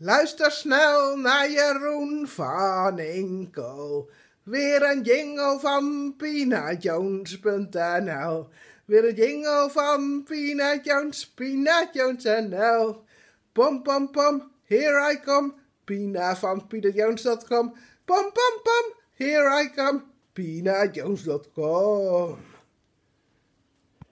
Luister snel naar Jeroen van Inkel. Weer een jingle van Pina peanutjones.nl. Weer een jingle van Pina Jones, Pina Jones NL. Pom pom pom, here I come. Pina van PinaJones.com. Pom pom pom, here I come. PinaJones.com.